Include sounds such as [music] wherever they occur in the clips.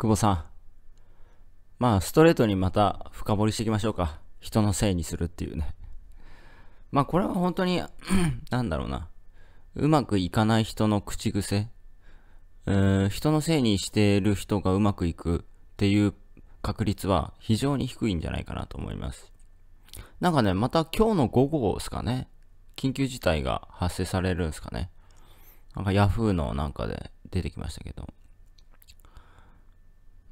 久保さん。まあ、ストレートにまた深掘りしていきましょうか。人のせいにするっていうね。まあ、これは本当に [clears throat] なんだろうな。うまくいかない人の口癖。うーん、人のせいにしている人がうまくいくっていう確率は非常に低いんじゃないかなと思います。なんかね、また今日の午後ですかね。緊急事態が発生されるんですかね。なんか Yahoo のなんかで出てきましたけど。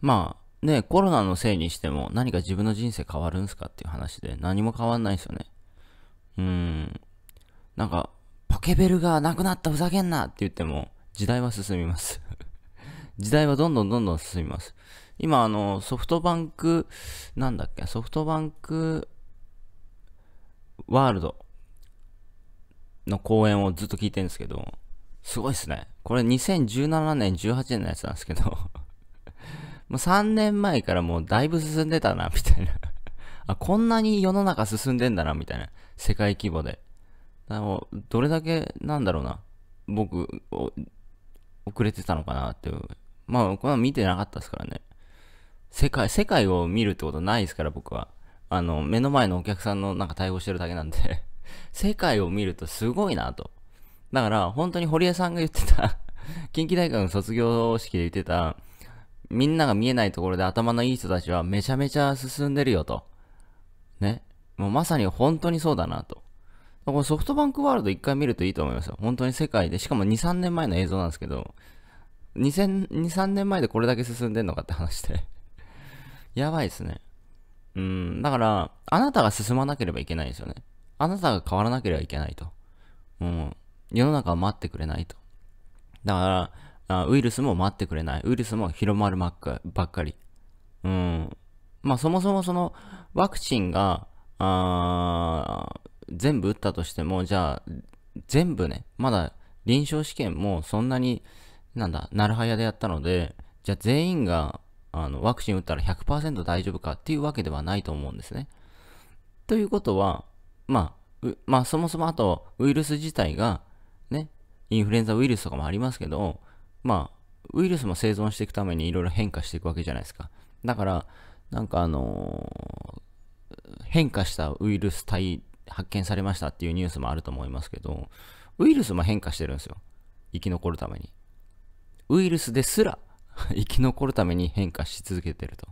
まあね、コロナのせいにしても何か自分の人生変わるんすかっていう話で何も変わんないですよね。うーん。なんか、ポケベルがなくなったふざけんなって言っても時代は進みます [laughs] 時代はどんどんどんどん進みます。今あのソフトバンク、なんだっけ、ソフトバンクワールドの公演をずっと聞いてるんですけど、すごいっすね。これ2017年、18年のやつなんですけどもう3年前からもうだいぶ進んでたな、みたいな [laughs] あ、こんなに世の中進んでんだな、みたいな。世界規模で。だもうどれだけ、なんだろうな。僕、遅れてたのかなっていう。まあ、この見てなかったですからね。世界、世界を見るってことないですから、僕は。あの、目の前のお客さんのなんか対応してるだけなんで [laughs] 世界を見るとすごいなと。だから、本当に堀江さんが言ってた [laughs] 近畿大学の卒業式で言ってた、みんなが見えないところで頭のいい人たちはめちゃめちゃ進んでるよと。ね。もうまさに本当にそうだなと。このソフトバンクワールド一回見るといいと思いますよ。本当に世界で。しかも2、3年前の映像なんですけど、2000、2、3年前でこれだけ進んでんのかって話で [laughs] やばいですね。うん、だから、あなたが進まなければいけないんですよね。あなたが変わらなければいけないと。うん。世の中は待ってくれないと。だから、あウイルスも待ってくれない。ウイルスも広まるばっかばっかり。うん。まあそもそもそのワクチンが、あ全部打ったとしても、じゃあ全部ね、まだ臨床試験もそんなに、なんだ、なるはやでやったので、じゃあ全員があのワクチン打ったら100%大丈夫かっていうわけではないと思うんですね。ということは、まあ、まあそもそもあとウイルス自体がね、インフルエンザウイルスとかもありますけど、まあ、ウイルスも生存していくためにいろいろ変化していくわけじゃないですか。だから、なんかあのー、変化したウイルス体発見されましたっていうニュースもあると思いますけど、ウイルスも変化してるんですよ。生き残るために。ウイルスですら生き残るために変化し続けてると。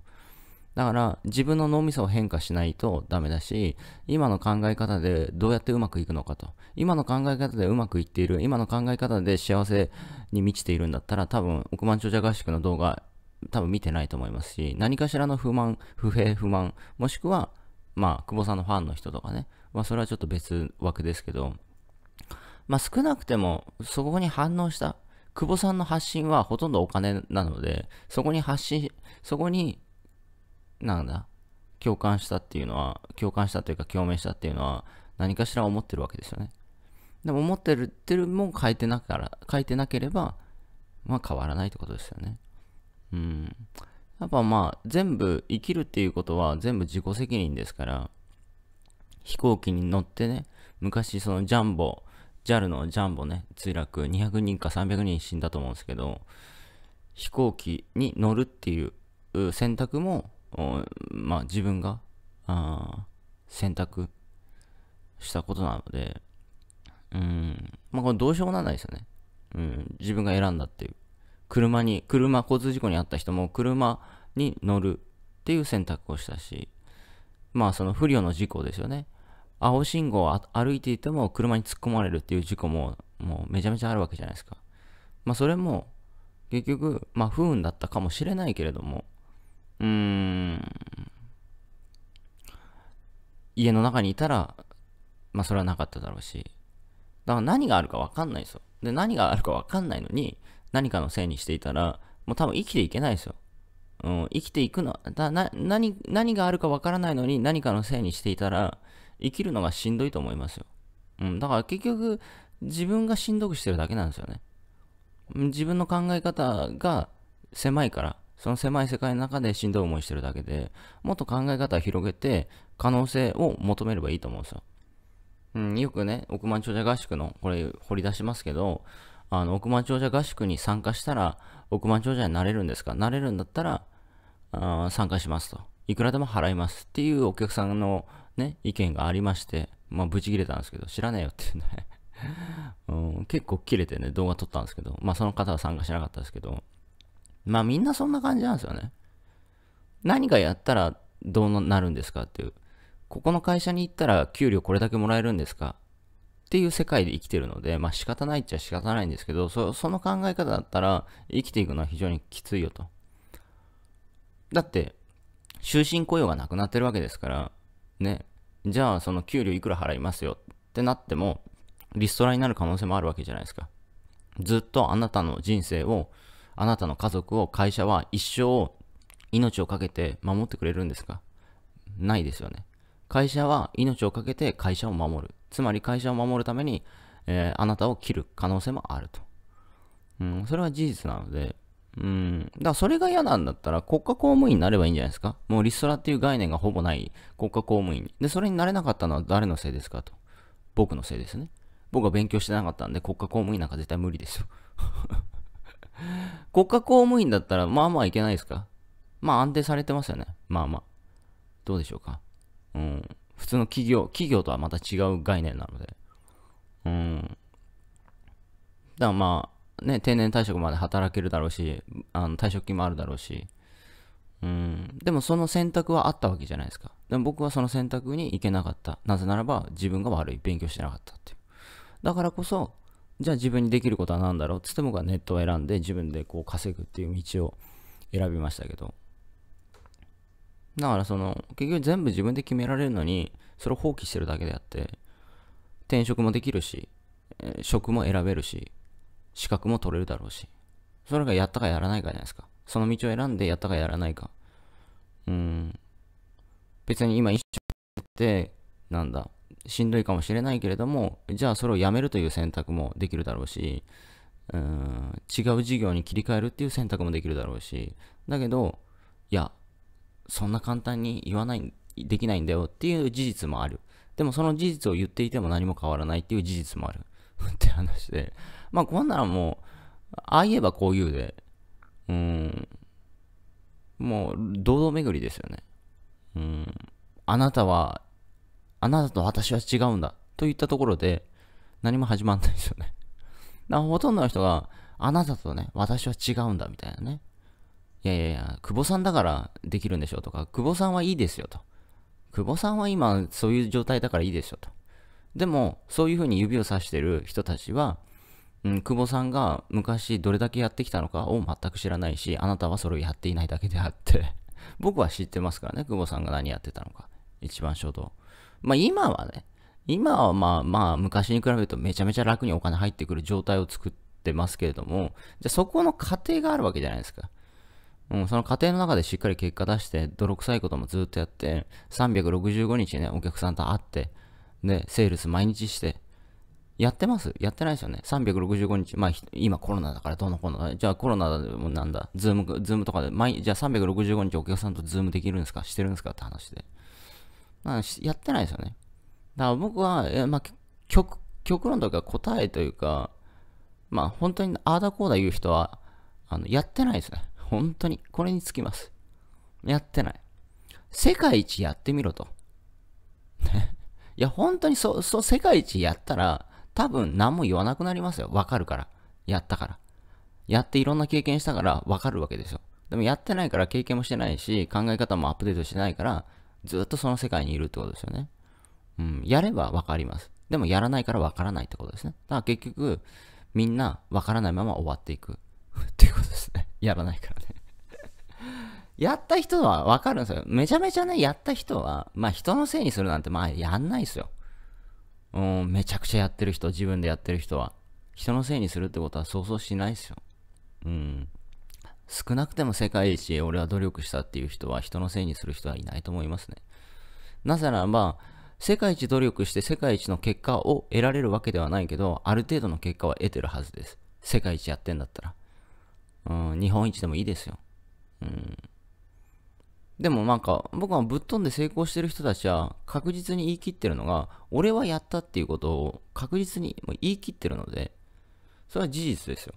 だから自分の脳みそを変化しないとダメだし、今の考え方でどうやってうまくいくのかと。今の考え方でうまくいっている、今の考え方で幸せに満ちているんだったら、多分億万長者合宿の動画、多分見てないと思いますし、何かしらの不満、不平不満、もしくは、まあ、久保さんのファンの人とかね、まあ、それはちょっと別枠ですけど、まあ、少なくても、そこに反応した、久保さんの発信はほとんどお金なので、そこに発信、そこになんだ、共感したっていうのは、共感したというか共鳴したっていうのは、何かしら思ってるわけですよね。でも思ってるってるもん書いてなから書いてなければ、まあ変わらないってことですよね。うん。やっぱまあ全部生きるっていうことは全部自己責任ですから、飛行機に乗ってね、昔そのジャンボ、JAL のジャンボね、墜落200人か300人死んだと思うんですけど、飛行機に乗るっていう選択もまあ自分があ選択したことなので、うん、まあこれどうしようもならないですよね。うん、自分が選んだっていう。車に、車、交通事故に遭った人も車に乗るっていう選択をしたし、まあその不慮の事故ですよね。青信号を歩いていても車に突っ込まれるっていう事故ももうめちゃめちゃあるわけじゃないですか。まあそれも結局、まあ不運だったかもしれないけれども、家の中にいたら、まあそれはなかっただろうし、だから何があるか分かんないですよ。で、何があるか分かんないのに、何かのせいにしていたら、もう多分生きていけないですよ。うん、生きていくの、だな何、何があるか分からないのに何かのせいにしていたら、生きるのがしんどいと思いますよ。うん、だから結局、自分がしんどくしてるだけなんですよね。自分の考え方が狭いから、その狭い世界の中でしんどい思いしてるだけで、もっと考え方を広げて、可能性を求めればいいと思うんですよ。うん、よくね、億万長者合宿の、これ掘り出しますけど、あの、億万長者合宿に参加したら、億万長者になれるんですかなれるんだったら、あ参加しますと。いくらでも払いますっていうお客さんのね、意見がありまして、まあ、ブチ切れたんですけど、知らねえよっていうね [laughs] うん、結構切れてね、動画撮ったんですけど、まあ、その方は参加しなかったですけど、まあみんなそんな感じなんですよね。何がやったらどうなるんですかっていう。ここの会社に行ったら給料これだけもらえるんですかっていう世界で生きてるので、まあ仕方ないっちゃ仕方ないんですけど、そその考え方だったら生きていくのは非常にきついよと。だって、終身雇用がなくなってるわけですから、ね、じゃあその給料いくら払いますよってなっても、リストラになる可能性もあるわけじゃないですか。ずっとあなたの人生をあなたの家族を会社は一生命を懸けて守ってくれるんですかないですよね。会社は命を懸けて会社を守る。つまり会社を守るために、えー、あなたを切る可能性もあると。うん、それは事実なので、うん、だからそれが嫌なんだったら国家公務員になればいいんじゃないですか。もうリストラっていう概念がほぼない国家公務員に。で、それになれなかったのは誰のせいですかと。僕のせいですね。僕は勉強してなかったんで国家公務員なんか絶対無理ですよ。国家公務員だったら、まあまあいけないですかまあ安定されてますよね。まあまあ。どうでしょうか。うん。普通の企業、企業とはまた違う概念なので。うん。だからまあ、ね、定年退職まで働けるだろうし、あの退職金もあるだろうし。うん。でもその選択はあったわけじゃないですか。でも僕はその選択に行けなかった。なぜならば自分が悪い。勉強してなかったっていう。だからこそ、じゃあ自分にできることは何だろうつって僕はネットを選んで自分でこう稼ぐっていう道を選びましたけどだからその結局全部自分で決められるのにそれを放棄してるだけであって転職もできるし職も選べるし資格も取れるだろうしそれがやったかやらないかじゃないですかその道を選んでやったかやらないかうん別に今一生ってなんだしんどいかもしれないけれども、じゃあそれをやめるという選択もできるだろうし、うん、違う事業に切り替えるっていう選択もできるだろうし、だけど、いや、そんな簡単に言わない、できないんだよっていう事実もある。でもその事実を言っていても何も変わらないっていう事実もある。って話で。まあ、こんならもう、ああ言えばこう言うで、うん、もう、堂々巡りですよね。うん、あなたはあなたと私は違うんだ。といったところで、何も始まんないですよね。[laughs] だからほとんどの人が、あなたとね、私は違うんだ、みたいなね。いやいやいや、久保さんだからできるんでしょとか、久保さんはいいですよと。久保さんは今そういう状態だからいいですよと。でも、そういうふうに指をさしてる人たちは、うん、久保さんが昔どれだけやってきたのかを全く知らないし、あなたはそれをやっていないだけであって、[laughs] 僕は知ってますからね、久保さんが何やってたのか。一番初動。まあ今はね、今はまあまあ昔に比べるとめちゃめちゃ楽にお金入ってくる状態を作ってますけれども、じゃあそこの過程があるわけじゃないですか。うん、その過程の中でしっかり結果出して、泥臭いこともずっとやって、365日ね、お客さんと会って、で、セールス毎日して、やってますやってないですよね。365日。まあ、今コロナだからどうのこうの。じゃあコロナでもなんだ。ズーム、ズームとかで、毎、じゃあ365日お客さんとズームできるんですかしてるんですかって話で。まあ、やってないですよね。だから僕は、えまあ、極極論というか答えというか、まあ本当にああだこうだ言う人は、あの、やってないですね。本当に。これにつきます。やってない。世界一やってみろと。[laughs] いや、本当にそう、そう、世界一やったら、多分何も言わなくなりますよ。わかるから。やったから。やっていろんな経験したからわかるわけですよ。でもやってないから経験もしてないし、考え方もアップデートしてないから、ずっとその世界にいるってことですよね。うん、やれば分かります。でもやらないからわからないってことですね。だから結局、みんなわからないまま終わっていく。[laughs] っていうことですね。やらないからね [laughs] やった人はわかるんですよ。めちゃめちゃね、やった人は、まあ人のせいにするなんてまあやんないですよ。うん、めちゃくちゃやってる人、自分でやってる人は。人のせいにするってことは想像しないですよ。うん。少なくても世界一俺は努力したっていう人は人のせいにする人はいないと思いますね。なぜならば、世界一努力して世界一の結果を得られるわけではないけど、ある程度の結果は得てるはずです。世界一やってんだったら。うん、日本一でもいいですよ。うん。でもなんか、僕はぶっ飛んで成功してる人たちは確実に言い切ってるのが、俺はやったっていうことを確実に言い切ってるので、それは事実ですよ。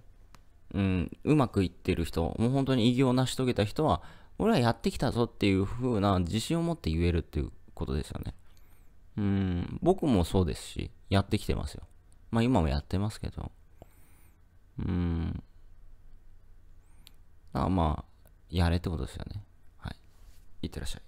うん、うまくいってる人、もう本当に偉業を成し遂げた人は、俺はやってきたぞっていう風な自信を持って言えるっていうことですよね。うん、僕もそうですし、やってきてますよ。まあ今もやってますけど。うん。あまあ、やれってことですよね。はい。いってらっしゃい。